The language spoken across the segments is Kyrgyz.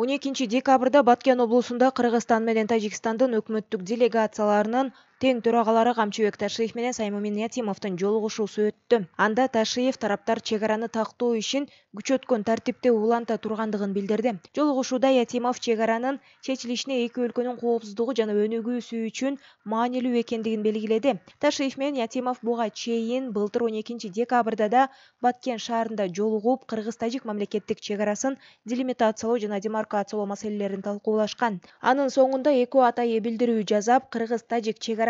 он экинчи декабрда баткен облусунда кыргызстан менен тажикстандын өкмөттүк делегацияларынын тең төрагалары камчыбек ташиев менен саймамен ниятимовдун жолугушуусу өттү анда ташиев тараптар чек араны тактоо ишин күчөткөн тартипте уланта тургандыгын билдирди жолугушууда ятимов чек аранын чечилишине эки өлкөнүн коопсуздугу жана өнүгүүсү үчүн маанилүү экендигин белгиледи ташиев менен ятимов буга чейин былтыр он экинчи декабрда да баткен шаарында жолугуп кыргыз тажик мамлекеттик чек арасын делимитациялоо жана демаркациялоо маселелерин талкуулашкан анын соңунда экөө атайы билдирүү жасап кыргыз тажик чек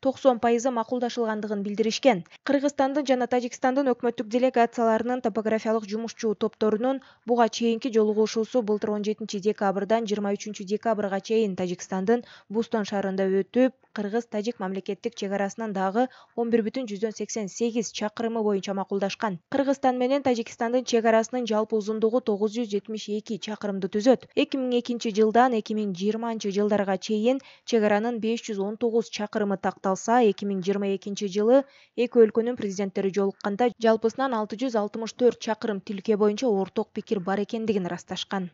токсон пайызы макулдашылгандыгын билдиришкен кыргызстандын жана тажикстандын өкмөттүк делегацияларынын топографиялык жумушчу топторунун буга чейинки жолугушуусу былтыр он жетинчи декабрдан жыйырма үчүнчү декабрга чейин тажикстандын бустон шаарында өтүп кыргыз тажик мамлекеттик чек арасынын дагы он бир бүтүн жүздөн сексен сегиз чакырымы боюнча макулдашкан кыргызстан менен тажикстандын чек арасынын жалпы узундугу тогуз жүз жетимиш эки чакырымды түзөт эки миң экинчи жылдан эки миң жыйырманчы жылдарга чейин чек аранын беш жүз он тогуз чакырымы такталса эки миң жыйырма экинчи жылы эки өлкөнүн президенттери жолукканда жалпысынан алты жүз алтымыш төрт чакырым тилке боюнча орток пикир бар экендигин ырасташкан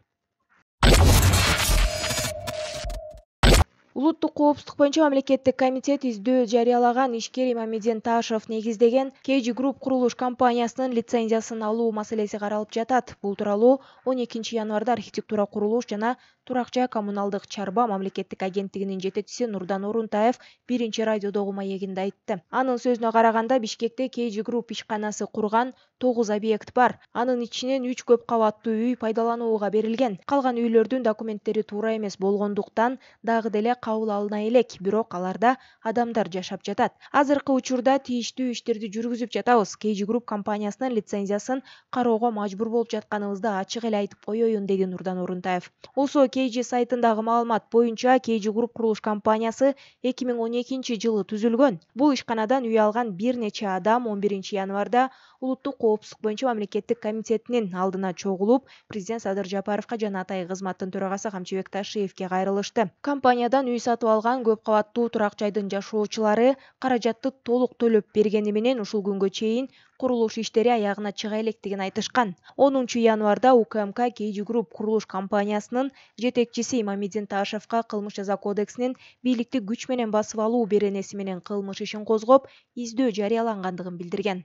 улуттук коопсуздук боюнча мамлекеттик комитет издөө жарыялаган ишкер имамидин ташев негиздеген kg групп курулуш компаниясынын лицензиясын алуу маселеси каралып жатат бул тууралуу он экинчи январда архитектура курулуш жана турак жай коммуналдык чарба мамлекеттик агенттигинин жетекчиси нурдан орунтаев биринчи радиодогу маегинде айтты анын сөзүнө караганда бишкекте kg групп ишканасы курган тогуз объект бар анын ичинен үч көп кабаттуу үй пайдаланууга берилген калган үйлөрдүн документтери туура эмес болгондуктан дагы деле кабыл алына элек бирок аларда адамдар жашап жатат азыркы учурда тийиштүү иштерди жүргүзүп жатабыз kg групп компаниясынын лицензиясын кароого мажбур болуп жатканыбызды ачык эле айтып коеюн деди нурдан орунтаев осо kg сайтындагы маалымат боюнча kg групп курулуш компаниясы эки миң он экинчи жылы түзүлгөн бул ишканадан үй алган бир нече адам он биринчи январда улуттук коопсуздук боюнча мамлекеттик комитетинин алдына чогулуп президент садыр жапаровко жана атайын кызматтын төрагасы камчыбек ташиевке кайрылышты компаниядан үй сатып алган көп кабаттуу турак жайдын жашоочулары каражатты толук төлөп бергени менен ушул күнгө чейин курулуш иштери аягына чыга электигин айтышкан онунчу январда укмк kg групп курулуш компаниясынын жетекчиси имамидин ташевко кылмыш жаза кодексинин бийликти күч менен басып алуу беренеси менен кылмыш ишин козгоп издөө жарыялангандыгын билдирген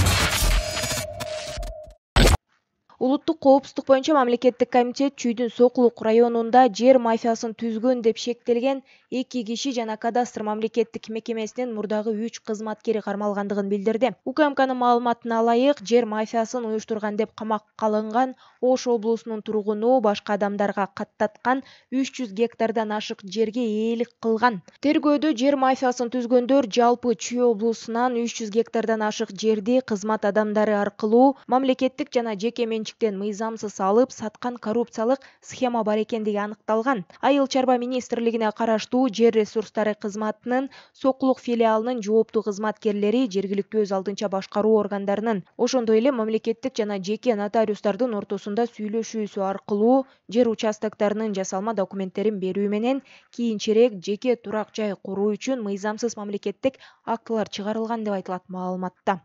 улуттук коопсуздук боюнча мамлекеттик комитет чүйдүн сокулук районунда жер мафиясын түзгөн деп шектелген эки киши жана кадастр мамлекеттик мекемесинин мурдагы үч кызматкери кармалгандыгын билдирди укмкнын маалыматына ылайык жер мафиясын уюштурган деп камакка алынган ош облусунун тургуну башка адамдарга каттаткан үч жүз гектардан ашык жерге ээлик кылган тергөөдө жер мафиясын түзгөндөр жалпы чүй облусунан үч жүз гектардан ашык жерди кызмат адамдары аркылуу мамлекеттик жана жеке менчик мыйзамсыз алып саткан коррупциялык схема бар экендиги аныкталган айыл чарба министрлигине караштуу жер ресурстары кызматынын сокулук филиалынын жооптуу кызматкерлери жергиликтүү өз алдынча башкаруу органдарынын ошондой эле мамлекеттик жана жеке нотариустардын ортосунда сүйлөшүүсү аркылуу жер участоктарынын жасалма документтерин берүү менен кийинчерээк жеке турак жай куруу үчүн мыйзамсыз мамлекеттик актылар чыгарылган деп айтылат маалыматта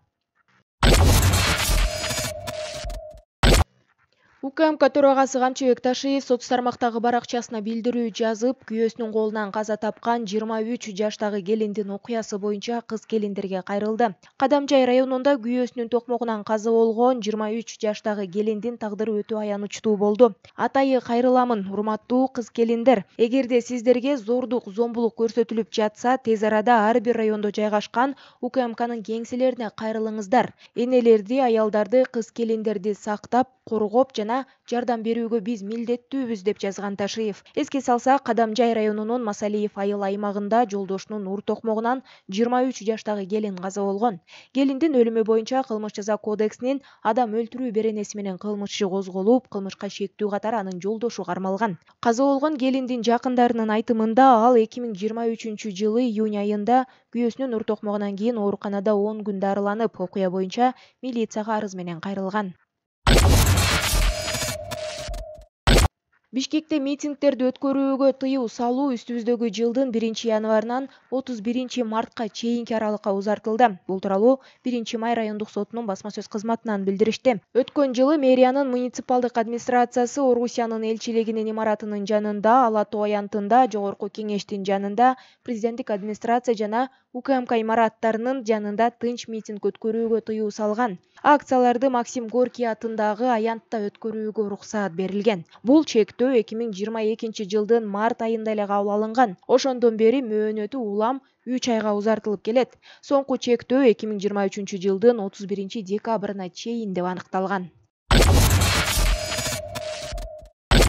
укмк төрагасы камчыбек ташиев соц тармактагы баракчасына билдирүү жазып күйөөсүнүн колунан каза тапкан жыйырма үч жаштагы келиндин окуясы боюнча кыз келиндерге кайрылды кадамжай районунда күйөөсүнүн токмогунан каза болгон жыйырма үч жаштагы келиндин тагдыры өтө аянычтуу болду атайы кайрыламын урматтуу кыз келиндер эгерде сиздерге зордук зомбулук көрсөтүлүп жатса тез арада ар бир райондо жайгашкан укмкнын кеңселерине кайрылыңыздар энелерди аялдарды кыз келиндерди сактап коргоп жана жардам берүүгө биз милдеттүүбүз деп жазган ташиев эске салсак кадамжай районунун масалиев айыл аймагында жолдошунун ур токмогунан жыйырма үч жаштагы келин каза болгон келиндин өлүмү боюнча кылмыш жаза кодексинин адам өлтүрүү беренеси менен кылмыш иши козголуп кылмышка шектүү катары анын жолдошу кармалган каза болгон келиндин жакындарынын айтымында ал эки миң жыйырма үчүнчү жылы июнь айында күйөөсүнүн ур токмогунан кийин ооруканада он күн дарыланып окуя боюнча милицияга арыз менен кайрылган бишкекте митингдерди өткөрүүгө тыюу салуу үстүбүздөгү жылдын биринчи январынан отуз биринчи мартка чейинки аралыкка узартылды бул тууралуу биринчи май райондук сотунун басма сөз кызматынан билдиришти өткөн жылы мэриянын муниципалдык администрациясы орусиянын элчилигинин имаратынын жанында ала тоо аянтында жогорку кеңештин жанында президенттик администрация жана укмк имараттарынын жанында тынч митинг өткөрүүгө тыюу салган акцияларды максим горький атындагы аянтта өткөрүүгө уруксаат берилген бул чектөө эки миң жыйырма экинчи жылдын март айында эле кабыл алынган ошондон бери мөөнөтү улам үч айга узартылып келет соңку чектөө эки миң жыйырма үчүнчү жылдын отуз биринчи декабрына чейин деп аныкталган